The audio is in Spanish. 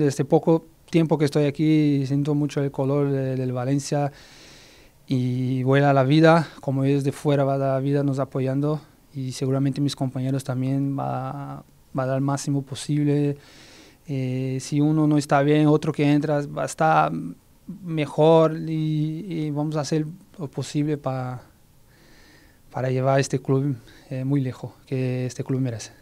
Desde poco tiempo que estoy aquí siento mucho el color del Valencia y vuela la vida, como desde de fuera va a la vida nos apoyando y seguramente mis compañeros también va, a dar el máximo posible. Eh, si uno no está bien, otro que entra va a estar mejor y, vamos a hacer lo posible para para llevar este club eh, muy lejos, que este club merece.